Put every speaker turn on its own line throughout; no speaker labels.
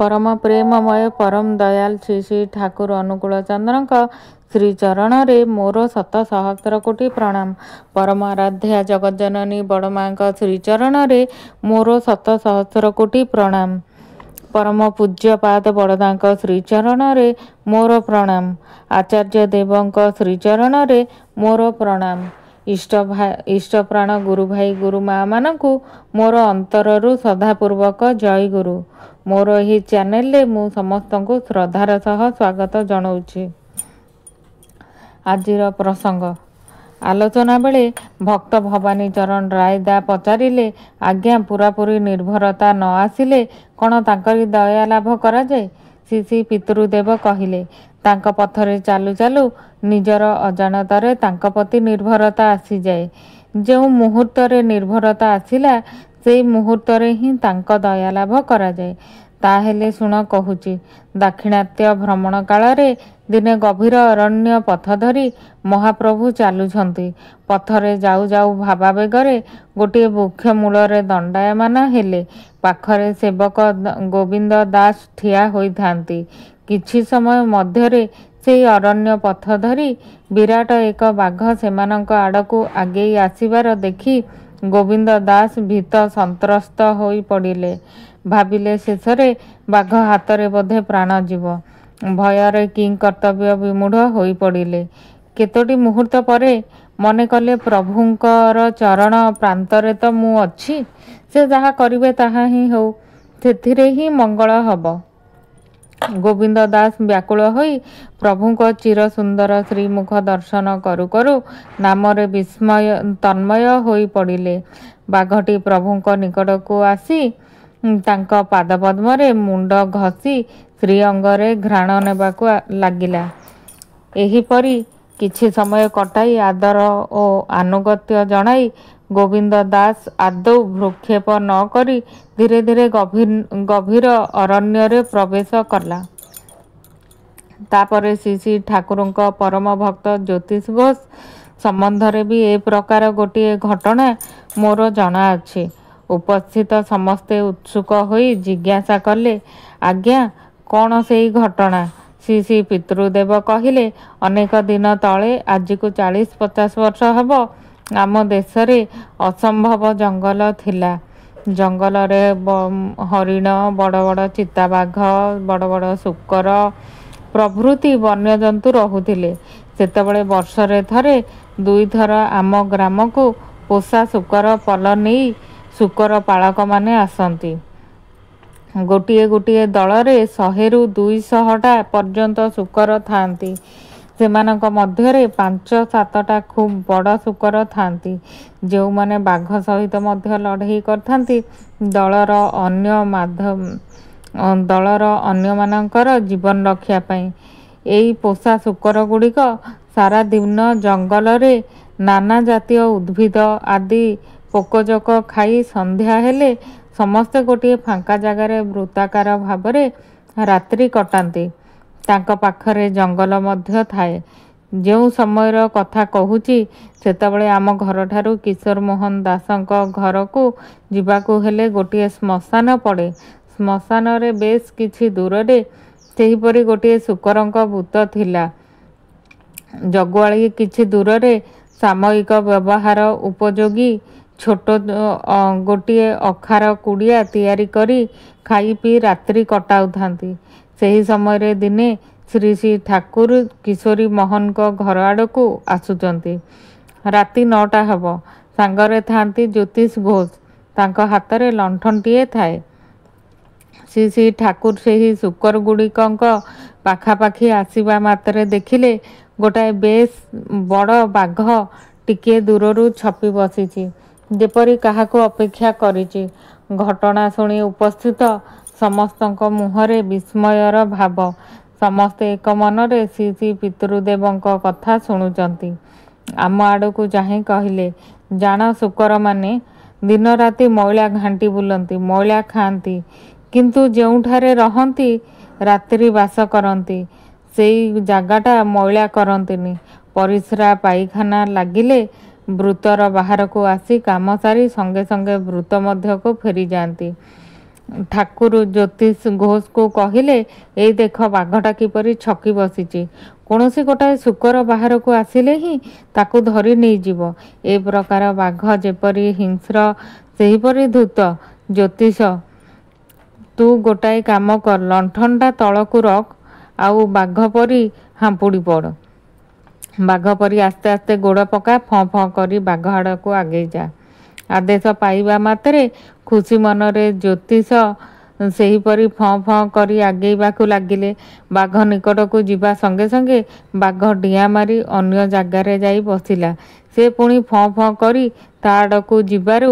ପରମ ପ୍ରେମମୟ ପରମ ଦୟାଲ ଶ୍ରୀ ଶ୍ରୀ ଠାକୁର ଅନୁକୂଳ ଚନ୍ଦ୍ରଙ୍କ ଶ୍ରୀଚରଣରେ ମୋର ଶତ ସହସ୍ର କୋଟି ପ୍ରଣାମ ପରମ ଆରାଧ୍ୟା ଜଗଜ୍ଜନନୀ ବଡ଼ମାଙ୍କ ଶ୍ରୀଚରଣରେ ମୋର ଶତ ସହସ୍ର କୋଟି ପ୍ରଣାମ ପରମ ପୂଜ୍ୟ ପୂଜ୍ୟପାଦ ବଳଦାଙ୍କ ଶ୍ରୀଚରଣରେ ମୋର ପ୍ରଣାମ ଆଚାର୍ଯ୍ୟ ଦେବଙ୍କ ଶ୍ରୀଚରଣରେ ମୋର ପ୍ରଣାମ ଇଷ୍ଟ ଭାଇ ଇଷ୍ଟପ୍ରାଣ ଗୁରୁ ଭାଇ ଗୁରୁ ମାନଙ୍କୁ ମୋର ଅନ୍ତରରୁ ଶ୍ରଦ୍ଧାପୂର୍ବକ ଜୟ ଗୁରୁ ମୋର ଏହି ଚ୍ୟାନେଲରେ ମୁଁ ସମସ୍ତଙ୍କୁ ଶ୍ରଦ୍ଧାର ସହ ସ୍ୱାଗତ ଜଣାଉଛି ଆଜିର ପ୍ରସଙ୍ଗ ଆଲୋଚନା ବେଳେ ଭକ୍ତ ଭବାନୀ ଚରଣ ରାୟ ଦା ପଚାରିଲେ ଆଜ୍ଞା ପୁରାପୁରି ନିର୍ଭରତା ନ ଆସିଲେ କ'ଣ ତାଙ୍କରି ଦୟା ଲାଭ କରାଯାଏ ଶ୍ରୀ ଶ୍ରୀ ପିତୃଦେବ କହିଲେ ତାଙ୍କ ପଥରେ ଚାଲୁ ଚାଲୁ ନିଜର ଅଜାଣତରେ ତାଙ୍କ ପ୍ରତି ନିର୍ଭରତା ଆସିଯାଏ ଯେଉଁ ମୁହୂର୍ତ୍ତରେ ନିର୍ଭରତା ଆସିଲା ସେଇ ମୁହୂର୍ତ୍ତରେ ହିଁ ତାଙ୍କ ଦୟାଲାଭ କରାଯାଏ ତାହେଲେ ଶୁଣ କହୁଛି ଦାକ୍ଷିଣାତ୍ୟ ଭ୍ରମଣ କାଳରେ ଦିନେ ଗଭୀର ଅରଣ୍ୟ ପଥ ଧରି ମହାପ୍ରଭୁ ଚାଲୁଛନ୍ତି ପଥରେ ଯାଉ ଯାଉ ଭାବାବେଗରେ ଗୋଟିଏ ବୃକ୍ଷ ମୂଳରେ ଦଣ୍ଡାୟମାନ ହେଲେ ପାଖରେ ସେବକ ଗୋବିନ୍ଦ ଦାସ ଠିଆ ହୋଇଥାନ୍ତି କିଛି ସମୟ ମଧ୍ୟରେ ସେହି ଅରଣ୍ୟ ପଥ ଧରି ବିରାଟ ଏକ ବାଘ ସେମାନଙ୍କ ଆଡ଼କୁ ଆଗେଇ ଆସିବାର ଦେଖି ଗୋବିନ୍ଦ ଦାସ ଭିତ ସନ୍ତ୍ରସ୍ତ ହୋଇପଡ଼ିଲେ ଭାବିଲେ ଶେଷରେ ବାଘ ହାତରେ ବୋଧେ ପ୍ରାଣ ଯିବ ଭୟରେ କିଂ କର୍ତ୍ତବ୍ୟ ବିମୁଢ଼ ହୋଇପଡ଼ିଲେ କେତୋଟି ମୁହୂର୍ତ୍ତ ପରେ ମନେ କଲେ ପ୍ରଭୁଙ୍କର ଚରଣ ପ୍ରାନ୍ତରେ ତ ମୁଁ ଅଛି ସେ ଯାହା କରିବେ ତାହା ହିଁ ହେଉ ସେଥିରେ ହିଁ ମଙ୍ଗଳ ହେବ ଗୋବିନ୍ଦ ଦାସ ବ୍ୟାକୁଳ ହୋଇ ପ୍ରଭୁଙ୍କ ଚିର ସୁନ୍ଦର ଶ୍ରୀମୁଖ ଦର୍ଶନ କରୁ କରୁ ନାମରେ ବିସ୍ମୟ ତନ୍ମୟ ହୋଇପଡ଼ିଲେ ବାଘଟି ପ୍ରଭୁଙ୍କ ନିକଟକୁ ଆସି ତାଙ୍କ ପାଦପଦ୍ମରେ ମୁଣ୍ଡ ଘଷି ଶ୍ରୀଅଙ୍ଗରେ ଘ୍ରାଣ ନେବାକୁ ଲାଗିଲା ଏହିପରି କିଛି ସମୟ କଟାଇ ଆଦର ଓ ଆନୁଗତ୍ୟ ଜଣାଇ ଗୋବିନ୍ଦ ଦାସ ଆଦୌ ଭୃକ୍ଷେପ ନ କରି ଧୀରେ ଧୀରେ ଗଭୀର ଅରଣ୍ୟରେ ପ୍ରବେଶ କଲା ତାପରେ ଶ୍ରୀ ଶ୍ରୀ ଠାକୁରଙ୍କ ପରମ ଭକ୍ତ ଜ୍ୟୋତିଷ ଘୋଷ ସମ୍ବନ୍ଧରେ ବି ଏ ପ୍ରକାର ଗୋଟିଏ ଘଟଣା ମୋର ଜଣା ଅଛି ଉପସ୍ଥିତ ସମସ୍ତେ ଉତ୍ସୁକ ହୋଇ ଜିଜ୍ଞାସା କଲେ ଆଜ୍ଞା କ'ଣ ସେଇ ଘଟଣା ଶ୍ରୀ ଶ୍ରୀ ପିତୃଦେବ କହିଲେ ଅନେକ ଦିନ ତଳେ ଆଜିକୁ ଚାଳିଶ ପଚାଶ ବର୍ଷ ହେବ ଆମ ଦେଶରେ ଅସମ୍ଭବ ଜଙ୍ଗଲ ଥିଲା ଜଙ୍ଗଲରେ ହରିଣ ବଡ଼ ବଡ଼ ଚିତାବାଘ ବଡ଼ ବଡ଼ ଶୁକର ପ୍ରଭୃତି ବନ୍ୟଜନ୍ତୁ ରହୁଥିଲେ ସେତେବେଳେ ବର୍ଷରେ ଥରେ ଦୁଇଥର ଆମ ଗ୍ରାମକୁ ପୋଷା ଶୁକର ପଲ ନେଇ ଶୁକର ପାଳକମାନେ ଆସନ୍ତି ଗୋଟିଏ ଗୋଟିଏ ଦଳରେ ଶହେରୁ ଦୁଇଶହଟା ପର୍ଯ୍ୟନ୍ତ ଶୁକର ଥାଆନ୍ତି ସେମାନଙ୍କ ମଧ୍ୟରେ ପାଞ୍ଚ ସାତଟା ଖୁବ୍ ବଡ଼ ଶୁକର ଥାନ୍ତି ଯେଉଁମାନେ ବାଘ ସହିତ ମଧ୍ୟ ଲଢ଼େଇ କରିଥାନ୍ତି ଦଳର ଅନ୍ୟ ମାଧ ଦଳର ଅନ୍ୟମାନଙ୍କର ଜୀବନ ରଖିବା ପାଇଁ ଏହି ପୋଷା ଶୁକର ଗୁଡ଼ିକ ସାରାଦିନ ଜଙ୍ଗଲରେ ନାନା ଜାତୀୟ ଉଦ୍ଭିଦ ଆଦି ପୋକଜୋକ ଖାଇ ସନ୍ଧ୍ୟା ହେଲେ ସମସ୍ତେ ଗୋଟିଏ ଫାଙ୍କା ଜାଗାରେ ବୃତ୍ତାକାର ଭାବରେ ରାତ୍ରି କଟାନ୍ତି ତାଙ୍କ ପାଖରେ ଜଙ୍ଗଲ ମଧ୍ୟ ଥାଏ ଯେଉଁ ସମୟର କଥା କହୁଛି ସେତେବେଳେ ଆମ ଘରଠାରୁ କିଶୋର ମୋହନ ଦାସଙ୍କ ଘରକୁ ଯିବାକୁ ହେଲେ ଗୋଟିଏ ଶ୍ମଶାନ ପଡ଼େ ଶ୍ମଶାନରେ ବେଶ କିଛି ଦୂରରେ ସେହିପରି ଗୋଟିଏ ଶୁକରଙ୍କ ଭୂତ ଥିଲା ଜଗୁଆଳି କିଛି ଦୂରରେ ସାମୟିକ ବ୍ୟବହାର ଉପଯୋଗୀ ଛୋଟ ଗୋଟିଏ ଅଖାର କୁଡ଼ିଆ ତିଆରି କରି ଖାଇ ପିଇ ରାତ୍ରି କଟାଉଥାନ୍ତି ସେହି ସମୟରେ ଦିନେ ଶ୍ରୀ ଶ୍ରୀ ଠାକୁର କିଶୋରୀ ମୋହନଙ୍କ ଘର ଆଡ଼କୁ ଆସୁଛନ୍ତି ରାତି ନଅଟା ହେବ ସାଙ୍ଗରେ ଥାନ୍ତି ଜ୍ୟୋତିଷ ଘୋଷ ତାଙ୍କ ହାତରେ ଲଣ୍ଠନଟିଏ ଥାଏ ଶ୍ରୀ ଶ୍ରୀ ଠାକୁର ସେହି ଶୁକର ଗୁଡ଼ିକଙ୍କ ପାଖାପାଖି ଆସିବା ମାତ୍ରେ ଦେଖିଲେ ଗୋଟାଏ ବେଶ ବଡ଼ ବାଘ ଟିକିଏ ଦୂରରୁ ଛପି ବସିଛି ଯେପରି କାହାକୁ ଅପେକ୍ଷା କରିଛି ଘଟଣା ଶୁଣି ଉପସ୍ଥିତ ସମସ୍ତଙ୍କ ମୁହଁରେ ବିସ୍ମୟର ଭାବ ସମସ୍ତେ ଏକ ମନରେ ଶ୍ରୀ ଶ୍ରୀ ପିତୃଦେବଙ୍କ କଥା ଶୁଣୁଛନ୍ତି ଆମ ଆଡ଼କୁ ଚାହିଁ କହିଲେ ଜାଣ ଶୁକରମାନେ ଦିନ ରାତି ମଇଳା ଘାଣ୍ଟି ବୁଲନ୍ତି ମଇଳା ଖାଆନ୍ତି କିନ୍ତୁ ଯେଉଁଠାରେ ରହନ୍ତି ରାତ୍ରି ବାସ କରନ୍ତି ସେଇ ଜାଗାଟା ମଇଳା କରନ୍ତିନି ପରିସ୍ରା ପାଇଖାନା ଲାଗିଲେ ବୃତର ବାହାରକୁ ଆସି କାମ ସାରି ସଙ୍ଗେ ସଙ୍ଗେ ବୃତ ମଧ୍ୟକୁ ଫେରିଯାଆନ୍ତି ଠାକୁର ଜ୍ୟୋତିଷ ଘୋଷକୁ କହିଲେ ଏଇ ଦେଖ ବାଘଟା କିପରି ଛକି ବସିଛି କୌଣସି ଗୋଟାଏ ଶୁକର ବାହାରକୁ ଆସିଲେ ହିଁ ତାକୁ ଧରି ନେଇଯିବ ଏ ପ୍ରକାର ବାଘ ଯେପରି ହିଂସ୍ର ସେହିପରି ଧୂତ ଜ୍ୟୋତିଷ ତୁ ଗୋଟାଏ କାମ କର ଲଣ୍ଠନଟା ତଳକୁ ରଖ ଆଉ ବାଘ ପରି ହାମ୍ପୁଡ଼ି ପଡ଼ ବାଘ ପରି ଆସ୍ତେ ଆସ୍ତେ ଗୋଡ଼ ପକା ଫଁ ଫଁ କରି ବାଘ ଆଡ଼କୁ ଆଗେଇ ଯା ଆଦେଶ ପାଇବା ମାତ୍ରେ ଖୁସି ମନରେ ଜ୍ୟୋତିଷ ସେହିପରି ଫଁ ଫଁ କରି ଆଗେଇବାକୁ ଲାଗିଲେ ବାଘ ନିକଟକୁ ଯିବା ସଙ୍ଗେ ସଙ୍ଗେ ବାଘ ଡିଆଁ ମାରି ଅନ୍ୟ ଜାଗାରେ ଯାଇ ବସିଲା ସେ ପୁଣି ଫଁ ଫଁ କରି ତା ଆଡ଼କୁ ଯିବାରୁ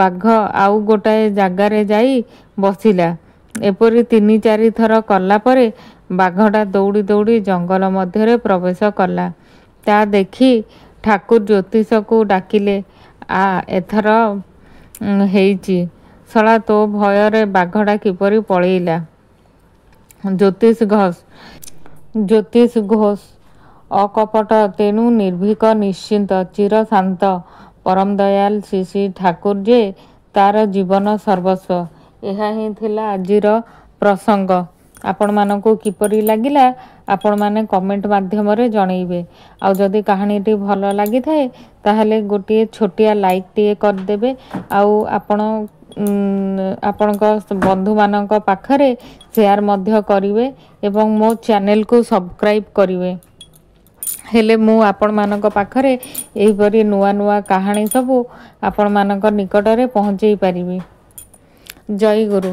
ବାଘ ଆଉ ଗୋଟାଏ ଜାଗାରେ ଯାଇ ବସିଲା ଏପରି ତିନି ଚାରି ଥର କଲା ପରେ ବାଘଟା ଦୌଡ଼ି ଦୌଡ଼ି ଜଙ୍ଗଲ ମଧ୍ୟରେ ପ୍ରବେଶ କଲା ତା ଦେଖି ଠାକୁର ଜ୍ୟୋତିଷକୁ ଡାକିଲେ ଆ ଏଥର ହେଇଛି ଶଳା ତୋ ଭୟରେ ବାଘଟା କିପରି ପଳେଇଲା ଜ୍ୟୋତିଷ ଘୋଷ ଜ୍ୟୋତିଷ ଘୋଷ ଅକପଟ ତେଣୁ ନିର୍ଭୀକ ନିଶ୍ଚିନ୍ତ ଚିର ଶାନ୍ତ ପରମ ଦୟାଲ ଶ୍ରୀ ଶ୍ରୀ ଠାକୁର ଯେ ତାର ଜୀବନ ସର୍ବସ୍ୱ ଏହା ହିଁ ଥିଲା ଆଜିର ପ୍ରସଙ୍ଗ ଆପଣମାନଙ୍କୁ କିପରି ଲାଗିଲା ଆପଣମାନେ କମେଣ୍ଟ ମାଧ୍ୟମରେ ଜଣାଇବେ ଆଉ ଯଦି କାହାଣୀଟି ଭଲ ଲାଗିଥାଏ ତାହେଲେ ଗୋଟିଏ ଛୋଟିଆ ଲାଇକ୍ଟିଏ କରିଦେବେ ଆଉ ଆପଣ ଆପଣଙ୍କ ବନ୍ଧୁମାନଙ୍କ ପାଖରେ ସେୟାର ମଧ୍ୟ କରିବେ ଏବଂ ମୋ ଚ୍ୟାନେଲକୁ ସବସ୍କ୍ରାଇବ୍ କରିବେ ହେଲେ ମୁଁ ଆପଣମାନଙ୍କ ପାଖରେ ଏହିପରି ନୂଆ ନୂଆ କାହାଣୀ ସବୁ ଆପଣମାନଙ୍କ ନିକଟରେ ପହଞ୍ଚେଇ ପାରିବି ଜୟ ଗୁରୁ